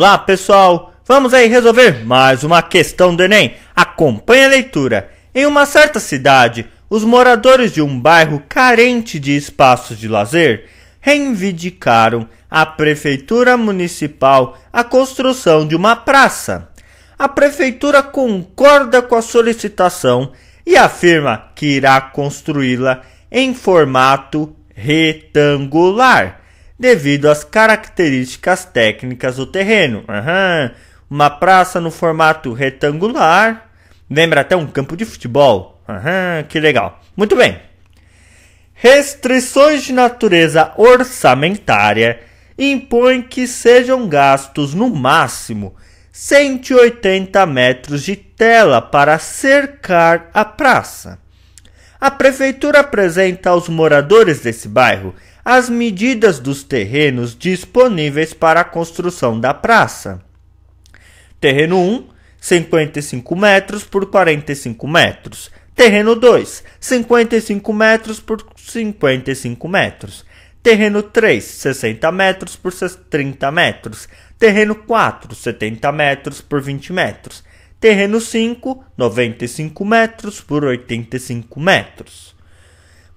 Olá, pessoal! Vamos aí resolver mais uma questão do Enem. Acompanhe a leitura. Em uma certa cidade, os moradores de um bairro carente de espaços de lazer reivindicaram à prefeitura municipal a construção de uma praça. A prefeitura concorda com a solicitação e afirma que irá construí-la em formato retangular devido às características técnicas do terreno. Uhum. Uma praça no formato retangular, lembra até um campo de futebol. Uhum, que legal. Muito bem. Restrições de natureza orçamentária impõem que sejam gastos no máximo 180 metros de tela para cercar a praça. A prefeitura apresenta aos moradores desse bairro as medidas dos terrenos disponíveis para a construção da praça. Terreno 1, 55 metros por 45 metros. Terreno 2, 55 metros por 55 metros. Terreno 3, 60 metros por 30 metros. Terreno 4, 70 metros por 20 metros. Terreno 5, 95 metros por 85 metros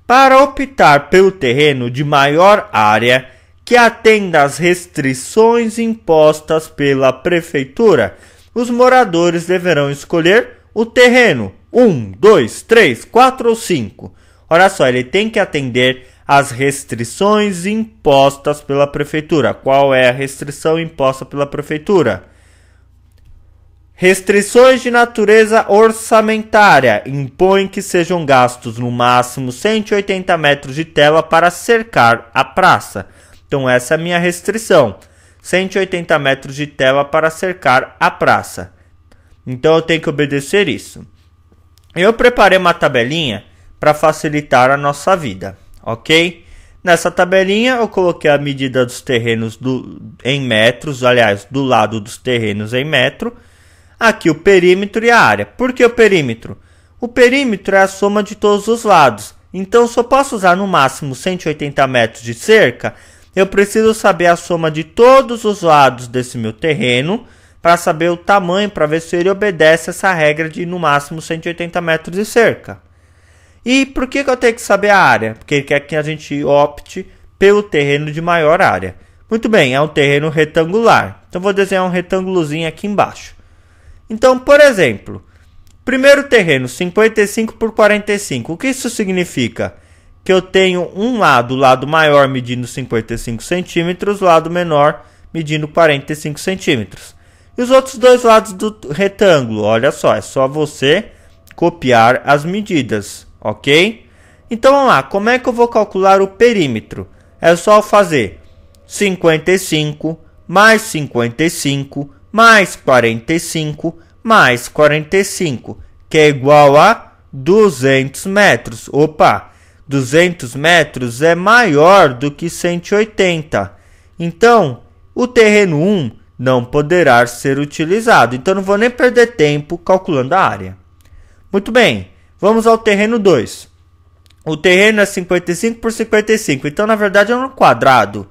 para optar pelo terreno de maior área que atenda às restrições impostas pela prefeitura, os moradores deverão escolher o terreno 1, 2, 3, 4 ou 5. Olha só, ele tem que atender às restrições impostas pela prefeitura. Qual é a restrição imposta pela prefeitura? Restrições de natureza orçamentária impõem que sejam gastos no máximo 180 metros de tela para cercar a praça. Então, essa é a minha restrição: 180 metros de tela para cercar a praça. Então, eu tenho que obedecer isso. Eu preparei uma tabelinha para facilitar a nossa vida, ok? Nessa tabelinha eu coloquei a medida dos terrenos do, em metros, aliás, do lado dos terrenos em metro Aqui o perímetro e a área. Por que o perímetro? O perímetro é a soma de todos os lados. Então, se eu posso usar no máximo 180 metros de cerca, eu preciso saber a soma de todos os lados desse meu terreno para saber o tamanho, para ver se ele obedece essa regra de no máximo 180 metros de cerca. E por que, que eu tenho que saber a área? Porque ele quer que a gente opte pelo terreno de maior área. Muito bem, é um terreno retangular. Então vou desenhar um retângulozinho aqui embaixo. Então, por exemplo, primeiro terreno 55 por 45. O que isso significa? Que eu tenho um lado, o lado maior medindo 55 centímetros, o lado menor medindo 45 centímetros. E os outros dois lados do retângulo, olha só, é só você copiar as medidas, ok? Então vamos lá, como é que eu vou calcular o perímetro? É só fazer 55 mais 55 mais 45 mais 45, que é igual a 200 metros. Opa, 200 metros é maior do que 180. Então, o terreno 1 não poderá ser utilizado. Então, não vou nem perder tempo calculando a área. Muito bem, vamos ao terreno 2. O terreno é 55 por 55, então na verdade é um quadrado.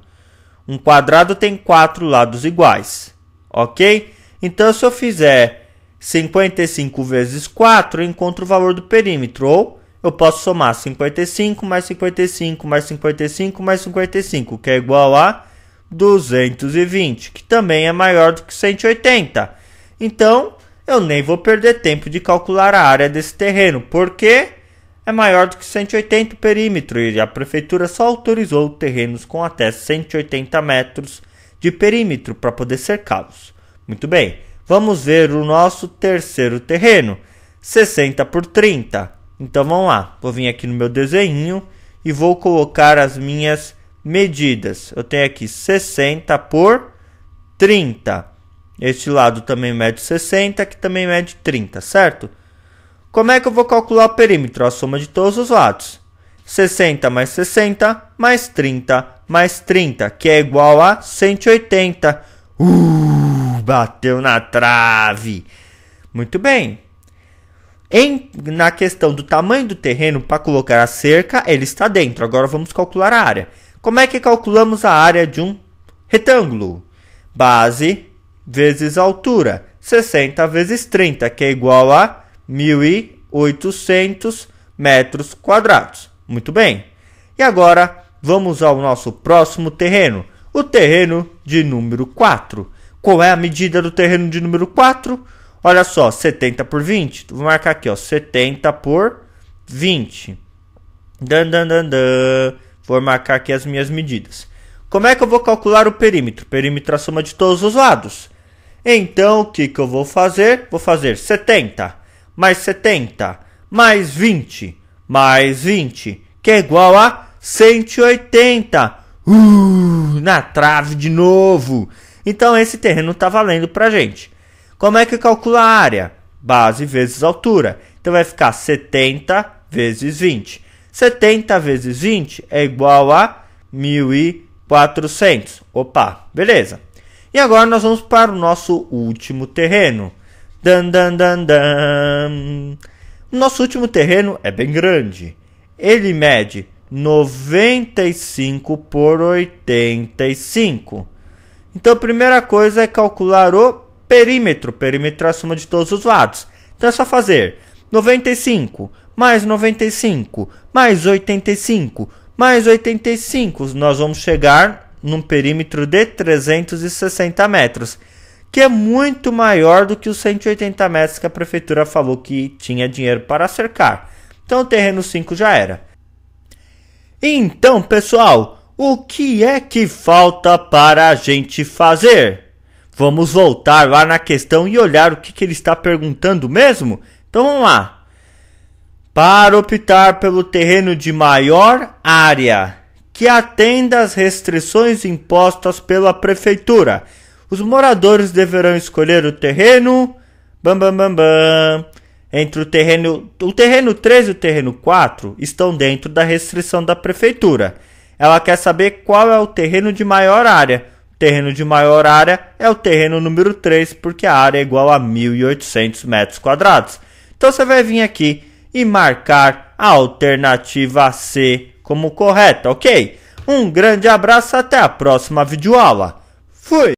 Um quadrado tem quatro lados iguais ok? Então, se eu fizer 55 vezes 4, eu encontro o valor do perímetro, ou eu posso somar 55 mais 55 mais 55 mais 55, que é igual a 220, que também é maior do que 180. Então, eu nem vou perder tempo de calcular a área desse terreno, porque é maior do que 180 o perímetro e a prefeitura só autorizou terrenos com até 180 metros de perímetro para poder cercá-los. Muito bem, vamos ver o nosso terceiro terreno, 60 por 30. Então vamos lá, vou vir aqui no meu desenho e vou colocar as minhas medidas. Eu tenho aqui 60 por 30. Este lado também mede 60, que também mede 30, certo? Como é que eu vou calcular o perímetro? A soma de todos os lados. 60 mais 60 mais 30 mais 30, que é igual a 180. Uh, bateu na trave. Muito bem. Em, na questão do tamanho do terreno para colocar a cerca, ele está dentro. Agora vamos calcular a área. Como é que calculamos a área de um retângulo? Base vezes altura. 60 vezes 30, que é igual a 1800 metros quadrados. Muito bem. E agora vamos ao nosso próximo terreno, o terreno de número 4. Qual é a medida do terreno de número 4? Olha só, 70 por 20. Então, vou marcar aqui, ó, 70 por 20. Dan, dan, dan, dan. Vou marcar aqui as minhas medidas. Como é que eu vou calcular o perímetro? Perímetro é a soma de todos os lados. Então, o que, que eu vou fazer? Vou fazer 70 mais 70 mais 20 mais 20, que é igual a 180. Uh, na trave de novo. Então esse terreno está valendo para gente. Como é que calcula a área? Base vezes altura. Então vai ficar 70 vezes 20. 70 vezes 20 é igual a 1.400. Opa, beleza. E agora nós vamos para o nosso último terreno. Dan, dan, dan, dan. Nosso último terreno é bem grande. Ele mede 95 por 85. Então a primeira coisa é calcular o perímetro. Perímetro é a soma de todos os lados. Então é só fazer 95 mais 95 mais 85 mais 85. Nós vamos chegar num perímetro de 360 metros que é muito maior do que os 180 metros que a prefeitura falou que tinha dinheiro para cercar. Então o terreno 5 já era. Então, pessoal, o que é que falta para a gente fazer? Vamos voltar lá na questão e olhar o que, que ele está perguntando mesmo? Então vamos lá. Para optar pelo terreno de maior área que atenda às restrições impostas pela prefeitura os moradores deverão escolher o terreno. Bam, bam, bam, bam. Entre o terreno. O terreno 3 e o terreno 4 estão dentro da restrição da prefeitura. Ela quer saber qual é o terreno de maior área. O terreno de maior área é o terreno número 3, porque a área é igual a 1.800 metros quadrados. Então você vai vir aqui e marcar a alternativa C como correta, ok? Um grande abraço, até a próxima videoaula. Fui!